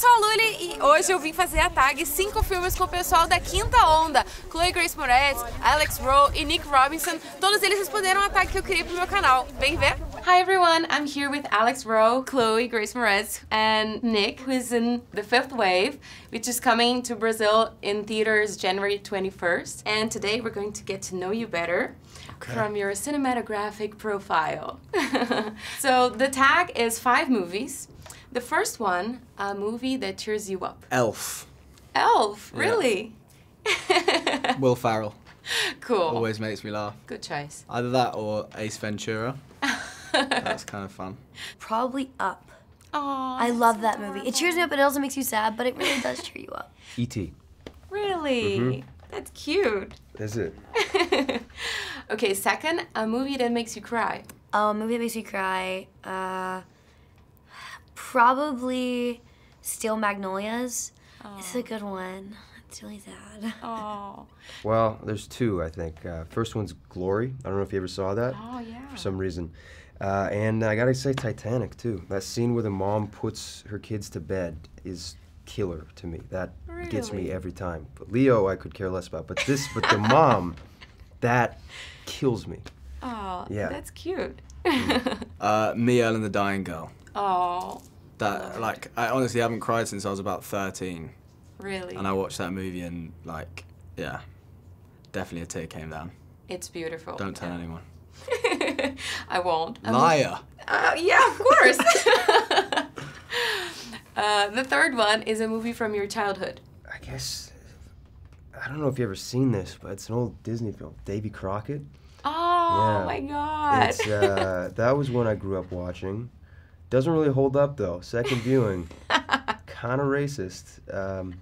sou a Luli e hoje eu vim fazer a tag 5 filmes com o pessoal da Quinta Onda. Chloe Grace Moretz, Alex Rowe e Nick Robinson, todos eles responderam a tag que eu queria pro meu canal. Vem ver? Hi everyone, I'm here with Alex Rowe, Chloe Grace Moretz, and Nick, who is in The Fifth Wave, which is coming to Brazil in theaters January 21st. And today we're going to get to know you better okay. from your cinematographic profile. so the tag is five movies. The first one, a movie that cheers you up. Elf. Elf, really? Yeah. Will Farrell. Cool. Always makes me laugh. Good choice. Either that or Ace Ventura. That's kind of fun. Probably Up. Aww, I love that adorable. movie. It cheers me up, but it also makes you sad, but it really does cheer you up. E.T. Really? Mm -hmm. That's cute. Is it? okay, second, a movie that makes you cry. Oh, a movie that makes you cry. Uh, probably Steel Magnolias. It's a good one. It's really sad. Aww. Well, there's two, I think. Uh, first one's Glory. I don't know if you ever saw that. Oh, yeah. For some reason. Uh, and I gotta say, Titanic too. That scene where the mom puts her kids to bed is killer to me. That really? gets me every time. But Leo, I could care less about. But this, but the mom, that kills me. Oh, yeah, that's cute. uh, Miel and the Dying Girl. Oh. That like I honestly haven't cried since I was about thirteen. Really. And I watched that movie and like yeah, definitely a tear came down. It's beautiful. Don't tell yeah. anyone. I won't. Um, Liar. Uh, yeah, of course. uh, the third one is a movie from your childhood. I guess I don't know if you've ever seen this, but it's an old Disney film, Davy Crockett. Oh yeah. my god! Uh, that was one I grew up watching. Doesn't really hold up though. Second viewing, kind of racist. Um,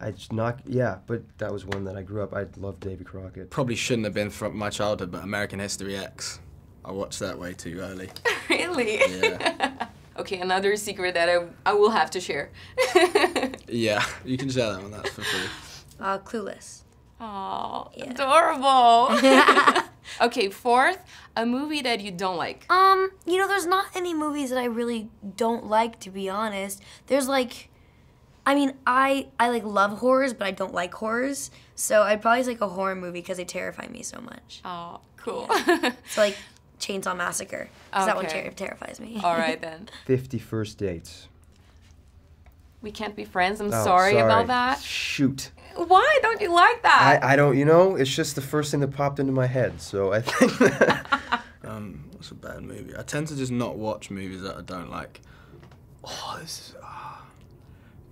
I just not yeah, but that was one that I grew up. I loved Davy Crockett. Probably shouldn't have been from my childhood, but American History X. I watched that way too early. really? Yeah. okay, another secret that I, I will have to share. yeah, you can share that one, that's for free. Uh, clueless. Oh, yeah. adorable. okay, fourth, a movie that you don't like. Um, you know, there's not any movies that I really don't like, to be honest. There's like, I mean, I I like love horrors, but I don't like horrors. So I'd probably like a horror movie because they terrify me so much. Oh, cool. Yeah. so like Chainsaw Massacre. Because okay. that one ter- terrifies me. All right then. Fifty first dates. We can't be friends. I'm oh, sorry, sorry, about that. Shoot. Why don't you like that? I, I don't. You know, it's just the first thing that popped into my head. So I think. That um, what's a bad movie? I tend to just not watch movies that I don't like. Oh, this is. Ah.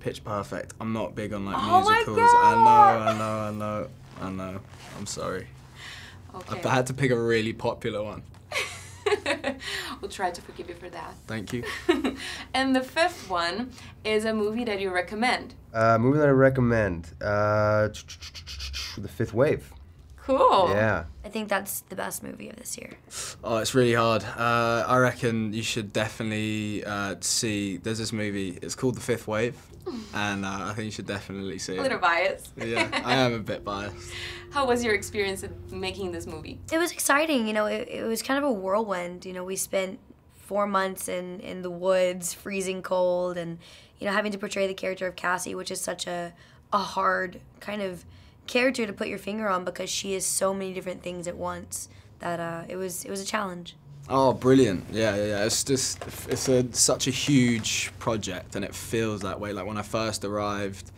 pitch Perfect. I'm not big on like oh musicals. I know, I know, I know, I know. I'm sorry. Okay. I had to pick a really popular one. we'll try to forgive you for that. Thank you. and the fifth one is a movie that you recommend. A uh, movie that I recommend. Uh, the Fifth Wave. Cool. Yeah. I think that's the best movie of this year. Oh, it's really hard. Uh, I reckon you should definitely uh, see. There's this movie. It's called The Fifth Wave, and uh, I think you should definitely see it. A little biased. yeah, I am a bit biased. How was your experience of making this movie? It was exciting. You know, it, it was kind of a whirlwind. You know, we spent four months in in the woods, freezing cold, and you know, having to portray the character of Cassie, which is such a a hard kind of character to put your finger on because she is so many different things at once that uh, it was it was a challenge. Oh, brilliant! Yeah, yeah, yeah. It's just it's a, such a huge project, and it feels that way. Like when I first arrived,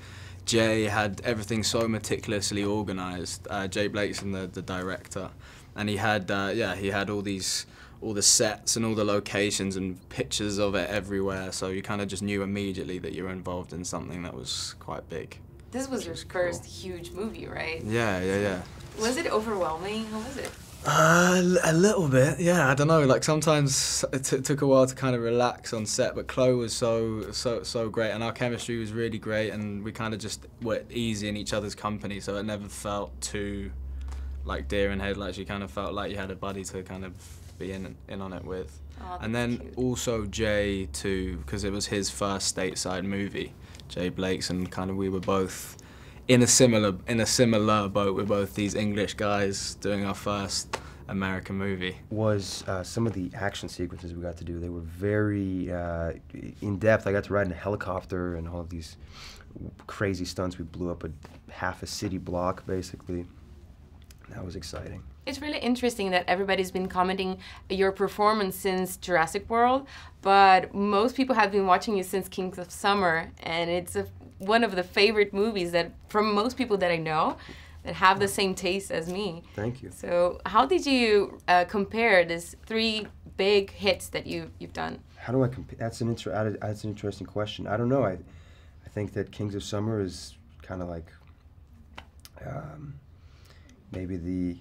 Jay had everything so meticulously organised. Uh, Jay Blakeson, the, the director, and he had uh, yeah he had all these all the sets and all the locations and pictures of it everywhere. So you kind of just knew immediately that you were involved in something that was quite big. This was your first cool. huge movie, right? Yeah, yeah, yeah. Was it overwhelming? How was it? Uh, a little bit, yeah. I don't know. Like sometimes it took a while to kind of relax on set, but Chloe was so so so great, and our chemistry was really great, and we kind of just were easy in each other's company, so it never felt too like deer in headlights. You kind of felt like you had a buddy to kind of be in in on it with, oh, and then cute. also Jay too, because it was his first stateside movie. Jay Blake's, and kind of we were both in a similar in a similar boat. We're both these English guys doing our first American movie. Was uh, some of the action sequences we got to do? They were very uh, in depth. I got to ride in a helicopter and all of these crazy stunts. We blew up a half a city block basically. That was exciting. It's really interesting that everybody's been commenting your performance since Jurassic World, but most people have been watching you since Kings of Summer, and it's a, one of the favorite movies that from most people that I know that have the same taste as me. Thank you. So, how did you uh, compare these three big hits that you you've done? How do I compare? That's an inter- that's an interesting question. I don't know. I I think that Kings of Summer is kind of like um, maybe the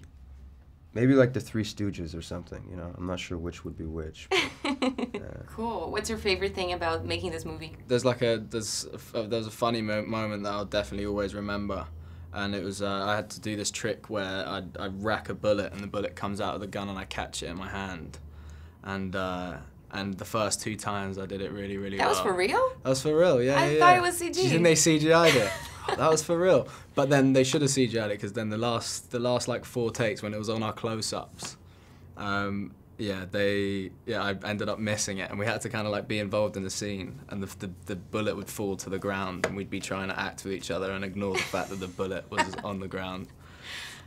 maybe like the Three Stooges or something. You know, I'm not sure which would be which. But, uh. cool. What's your favorite thing about making this movie? There's like a there's a, there's a funny mo moment that I'll definitely always remember, and it was uh, I had to do this trick where I I rack a bullet and the bullet comes out of the gun and I catch it in my hand, and. Uh, and the first two times I did it really, really that well. That was for real? That was for real, yeah. I yeah, thought yeah. it was CG. did you think they CGI'd it? that was for real. But then they should have CGI'd it because then the last the last like four takes when it was on our close ups, um, yeah, they yeah I ended up missing it and we had to kind of like be involved in the scene and the, the, the bullet would fall to the ground and we'd be trying to act with each other and ignore the fact that the bullet was on the ground.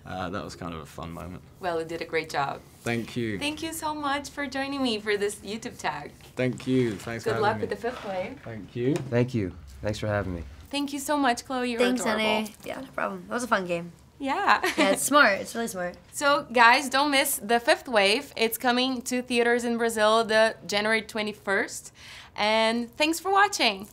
Uh, that was kind of a fun moment. Well, you did a great job. Thank you. Thank you so much for joining me for this YouTube tag. Thank you. Thanks Good luck me. with the fifth wave. Thank you. Thank you. Thanks for having me. Thank you so much, Chloe. You Thanks, were adorable. Anna. Yeah, no problem. That was a fun game. Yeah. yeah, it's smart. It's really smart. So, guys, don't miss The Fifth Wave. It's coming to theaters in Brazil the January 21st. And thanks for watching.